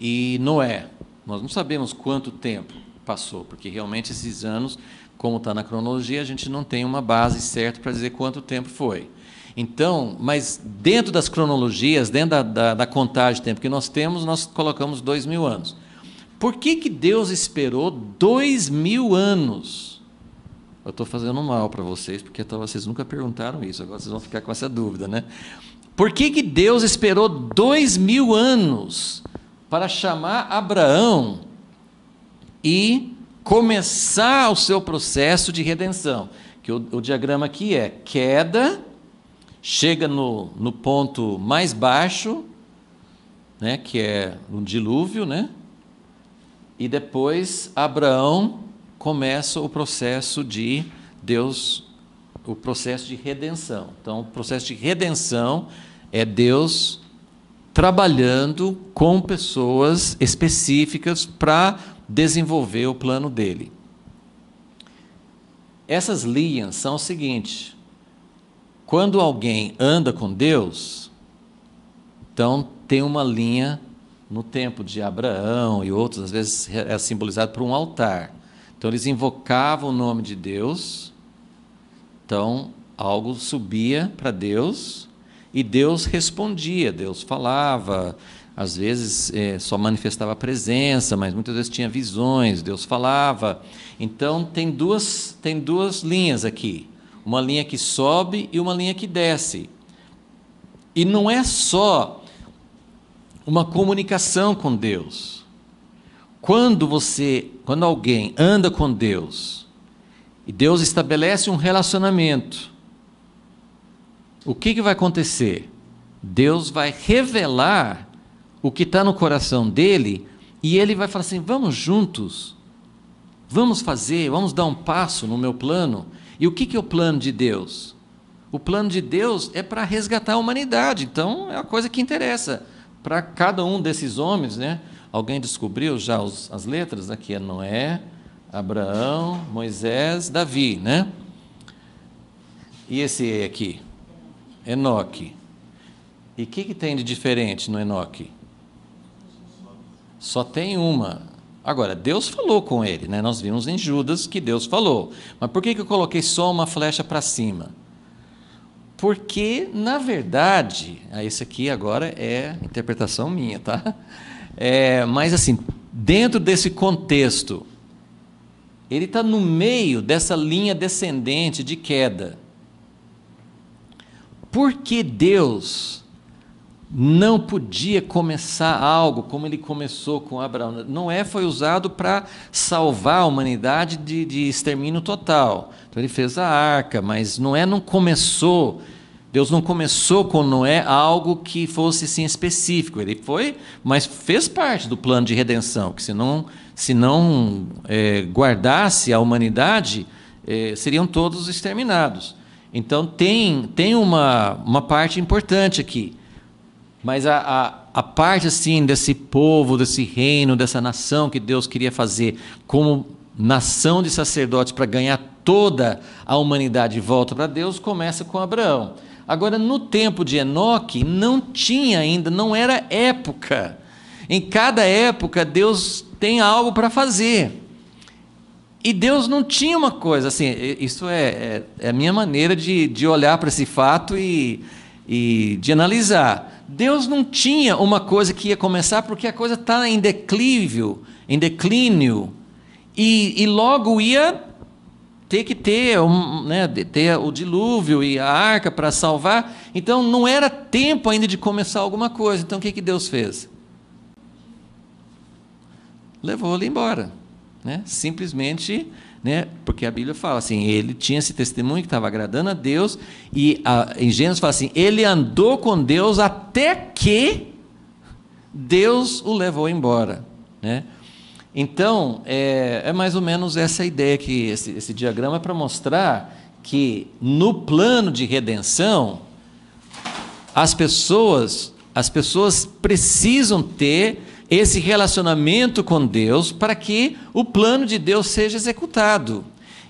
e Noé. Nós não sabemos quanto tempo passou, porque realmente esses anos, como está na cronologia, a gente não tem uma base certa para dizer quanto tempo foi. Então, mas dentro das cronologias, dentro da, da, da contagem de tempo que nós temos, nós colocamos dois mil anos. Por que, que Deus esperou dois mil anos? Eu estou fazendo mal para vocês, porque vocês nunca perguntaram isso, agora vocês vão ficar com essa dúvida, né? Por que, que Deus esperou dois mil anos para chamar Abraão e começar o seu processo de redenção? Que o, o diagrama aqui é queda, chega no, no ponto mais baixo, né, que é o dilúvio, né? E depois Abraão começa o processo de Deus, o processo de redenção. Então, o processo de redenção é Deus trabalhando com pessoas específicas para desenvolver o plano dele. Essas linhas são o seguinte: quando alguém anda com Deus, então tem uma linha no tempo de Abraão e outros, às vezes é simbolizado por um altar. Então eles invocavam o nome de Deus, então algo subia para Deus e Deus respondia, Deus falava, às vezes é, só manifestava a presença, mas muitas vezes tinha visões, Deus falava. Então tem duas, tem duas linhas aqui: uma linha que sobe e uma linha que desce. E não é só uma comunicação com Deus. Quando você, quando alguém anda com Deus e Deus estabelece um relacionamento, o que, que vai acontecer? Deus vai revelar o que está no coração dele e ele vai falar assim: vamos juntos, vamos fazer, vamos dar um passo no meu plano. E o que, que é o plano de Deus? O plano de Deus é para resgatar a humanidade, então é a coisa que interessa para cada um desses homens, né? Alguém descobriu já os, as letras? Aqui né, é Noé, Abraão, Moisés, Davi, né? E esse E aqui? Enoque. E o que, que tem de diferente no Enoque? Só tem uma. Agora, Deus falou com ele, né? Nós vimos em Judas que Deus falou. Mas por que, que eu coloquei só uma flecha para cima? Porque, na verdade, ah, esse aqui agora é interpretação minha, tá? É, mas, assim, dentro desse contexto, ele está no meio dessa linha descendente de queda. Por que Deus não podia começar algo como ele começou com Abraão. Noé foi usado para salvar a humanidade de, de extermínio total. Então ele fez a arca, mas Noé não começou Deus não começou com Noé algo que fosse sim específico. Ele foi, mas fez parte do plano de redenção, que se não, se não é, guardasse a humanidade, é, seriam todos exterminados. Então tem, tem uma, uma parte importante aqui. Mas a, a, a, parte assim desse povo, desse reino, dessa nação que Deus queria fazer como nação de sacerdotes para ganhar toda a humanidade de volta para Deus começa com Abraão. Agora, no tempo de Enoque, não tinha ainda, não era época. Em cada época, Deus tem algo para fazer. E Deus não tinha uma coisa assim. Isso é, é, é a minha maneira de, de olhar para esse fato e, e de analisar. Deus não tinha uma coisa que ia começar, porque a coisa está em declívio, em declínio. E, e logo ia ter que ter, um, né, ter o dilúvio e a arca para salvar. Então não era tempo ainda de começar alguma coisa. Então o que, que Deus fez? Levou ele embora. Né? Simplesmente, né? porque a Bíblia fala assim: ele tinha esse testemunho que estava agradando a Deus, e a, em Gênesis fala assim: ele andou com Deus até que Deus o levou embora. Né? Então, é, é mais ou menos essa ideia que esse, esse diagrama é para mostrar que no plano de redenção, as pessoas, as pessoas precisam ter esse relacionamento com Deus para que o plano de Deus seja executado.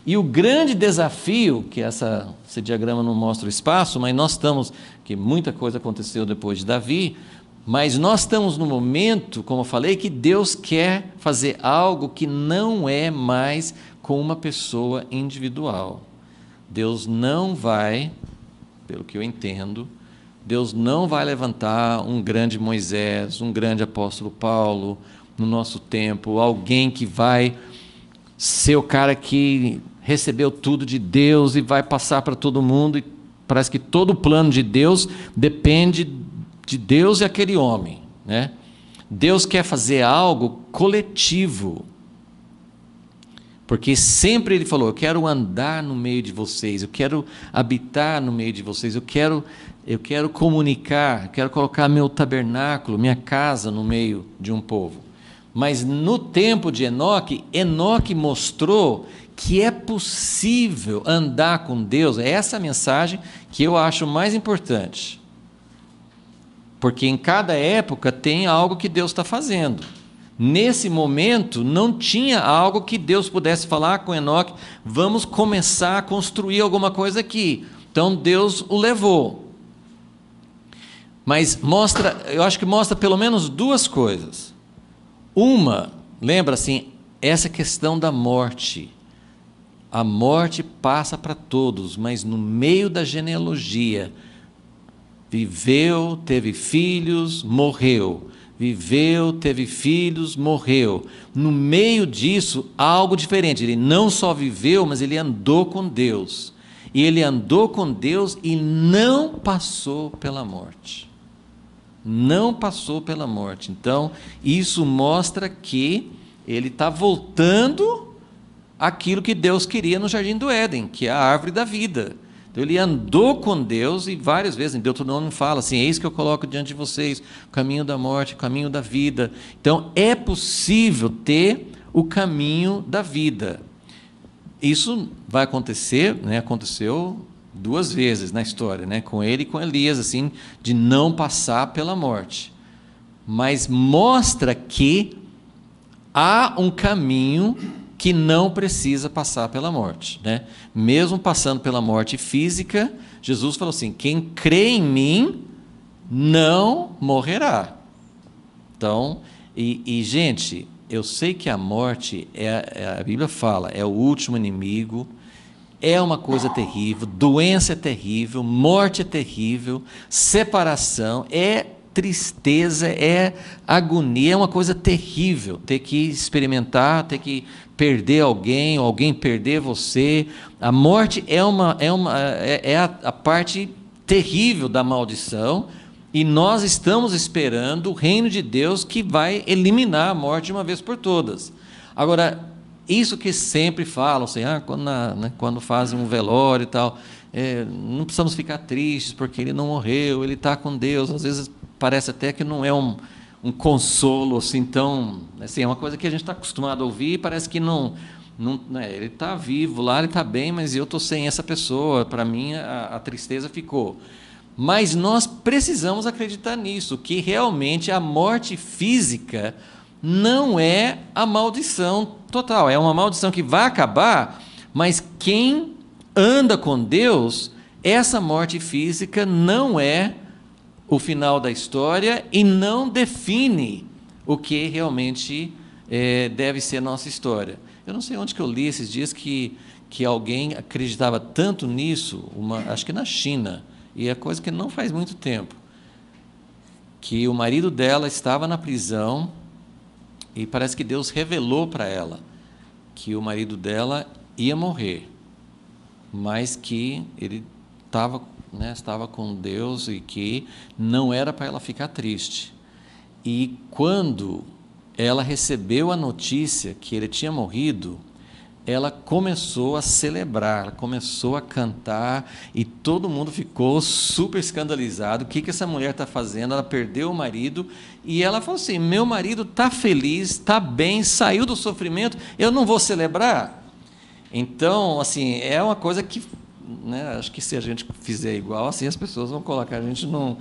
E o grande desafio, que essa, esse diagrama não mostra o espaço, mas nós estamos, que muita coisa aconteceu depois de Davi, mas nós estamos no momento, como eu falei, que Deus quer fazer algo que não é mais com uma pessoa individual. Deus não vai, pelo que eu entendo, Deus não vai levantar um grande Moisés, um grande apóstolo Paulo no nosso tempo, alguém que vai ser o cara que recebeu tudo de Deus e vai passar para todo mundo. E parece que todo o plano de Deus depende de Deus e aquele homem, né? Deus quer fazer algo coletivo. Porque sempre ele falou: "Eu quero andar no meio de vocês, eu quero habitar no meio de vocês, eu quero eu quero comunicar, eu quero colocar meu tabernáculo, minha casa no meio de um povo". Mas no tempo de Enoque, Enoque mostrou que é possível andar com Deus. É essa a mensagem que eu acho mais importante. Porque em cada época tem algo que Deus está fazendo. Nesse momento não tinha algo que Deus pudesse falar com Enoque, vamos começar a construir alguma coisa aqui. Então Deus o levou. Mas mostra, eu acho que mostra pelo menos duas coisas. Uma, lembra assim, essa questão da morte. A morte passa para todos, mas no meio da genealogia Viveu, teve filhos, morreu. Viveu, teve filhos, morreu. No meio disso, algo diferente. Ele não só viveu, mas ele andou com Deus. E ele andou com Deus e não passou pela morte. Não passou pela morte. Então, isso mostra que ele está voltando aquilo que Deus queria no jardim do Éden, que é a árvore da vida. Então, ele andou com Deus e várias vezes em Deuteronômio fala assim: Eis que eu coloco diante de vocês o caminho da morte, o caminho da vida. Então é possível ter o caminho da vida. Isso vai acontecer, né? aconteceu duas vezes na história, né? com ele e com Elias, assim, de não passar pela morte. Mas mostra que há um caminho que não precisa passar pela morte. Né? Mesmo passando pela morte física, Jesus falou assim: quem crê em mim não morrerá. Então, e, e gente, eu sei que a morte, é, é, a Bíblia fala, é o último inimigo, é uma coisa terrível, doença é terrível, morte é terrível, separação é tristeza, é agonia, é uma coisa terrível ter que experimentar, ter que perder alguém, ou alguém perder você. A morte é, uma, é, uma, é, é a, a parte terrível da maldição. E nós estamos esperando o reino de Deus que vai eliminar a morte de uma vez por todas. Agora, isso que sempre falam, assim, ah, quando, na, né, quando fazem um velório e tal, é, não precisamos ficar tristes porque ele não morreu, ele está com Deus. Às vezes parece até que não é um, um consolo assim tão. Assim, é uma coisa que a gente está acostumado a ouvir e parece que não. não né, ele está vivo lá, ele está bem, mas eu estou sem essa pessoa. Para mim, a, a tristeza ficou. Mas nós precisamos acreditar nisso, que realmente a morte física não é a maldição total. É uma maldição que vai acabar, mas quem anda com Deus, essa morte física não é o final da história e não define o que realmente é, deve ser nossa história. Eu não sei onde que eu li esses dias que, que alguém acreditava tanto nisso, uma, acho que na China, e é coisa que não faz muito tempo, que o marido dela estava na prisão e parece que Deus revelou para ela que o marido dela ia morrer, mas que ele estava né, estava com Deus e que não era para ela ficar triste. E quando ela recebeu a notícia que ele tinha morrido, ela começou a celebrar, começou a cantar e todo mundo ficou super escandalizado. O que, que essa mulher está fazendo? Ela perdeu o marido e ela falou assim: meu marido está feliz, está bem, saiu do sofrimento, eu não vou celebrar. Então, assim, é uma coisa que né, acho que se a gente fizer igual, assim as pessoas vão colocar a gente num,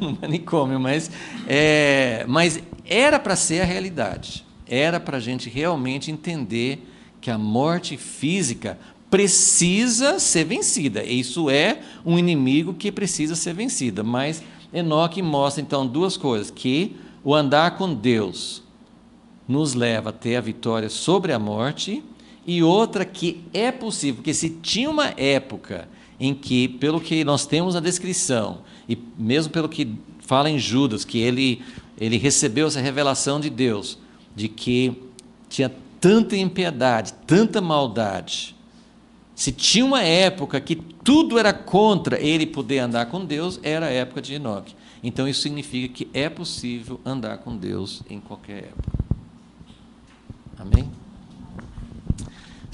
num manicômio, mas, é, mas era para ser a realidade. Era para a gente realmente entender que a morte física precisa ser vencida. Isso é um inimigo que precisa ser vencida. Mas Enoque mostra então duas coisas: que o andar com Deus nos leva até a vitória sobre a morte e outra que é possível, porque se tinha uma época em que, pelo que nós temos a descrição, e mesmo pelo que fala em Judas, que ele, ele recebeu essa revelação de Deus, de que tinha tanta impiedade, tanta maldade, se tinha uma época que tudo era contra ele poder andar com Deus, era a época de Enoque. Então isso significa que é possível andar com Deus em qualquer época. Amém?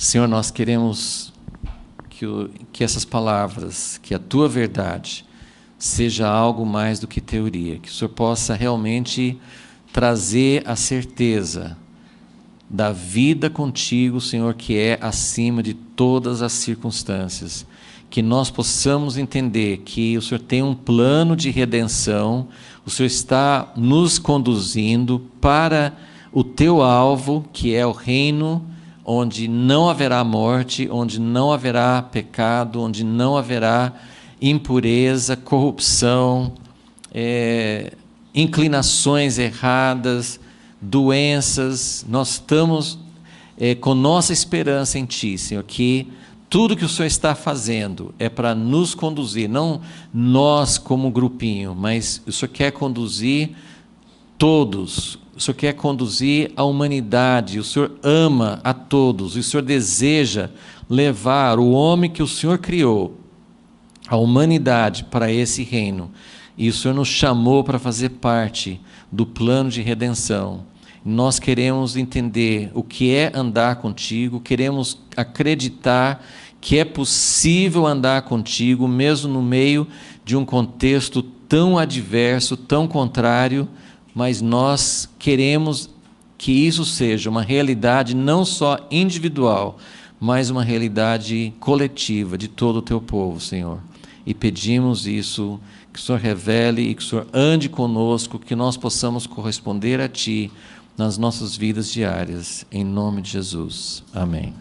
Senhor, nós queremos que, o, que essas palavras, que a tua verdade, seja algo mais do que teoria, que o Senhor possa realmente trazer a certeza da vida contigo, Senhor, que é acima de todas as circunstâncias. Que nós possamos entender que o Senhor tem um plano de redenção, o Senhor está nos conduzindo para o teu alvo, que é o reino onde não haverá morte, onde não haverá pecado, onde não haverá impureza, corrupção, é, inclinações erradas, doenças. Nós estamos é, com nossa esperança em Ti, Senhor, que tudo que o Senhor está fazendo é para nos conduzir, não nós como grupinho, mas o Senhor quer conduzir todos o Senhor quer conduzir a humanidade, o Senhor ama a todos, o Senhor deseja levar o homem que o Senhor criou, a humanidade, para esse reino. E o Senhor nos chamou para fazer parte do plano de redenção. Nós queremos entender o que é andar contigo, queremos acreditar que é possível andar contigo, mesmo no meio de um contexto tão adverso, tão contrário mas nós queremos que isso seja uma realidade não só individual, mas uma realidade coletiva de todo o teu povo, Senhor. E pedimos isso, que o Senhor revele e que o Senhor ande conosco, que nós possamos corresponder a Ti nas nossas vidas diárias. Em nome de Jesus. Amém.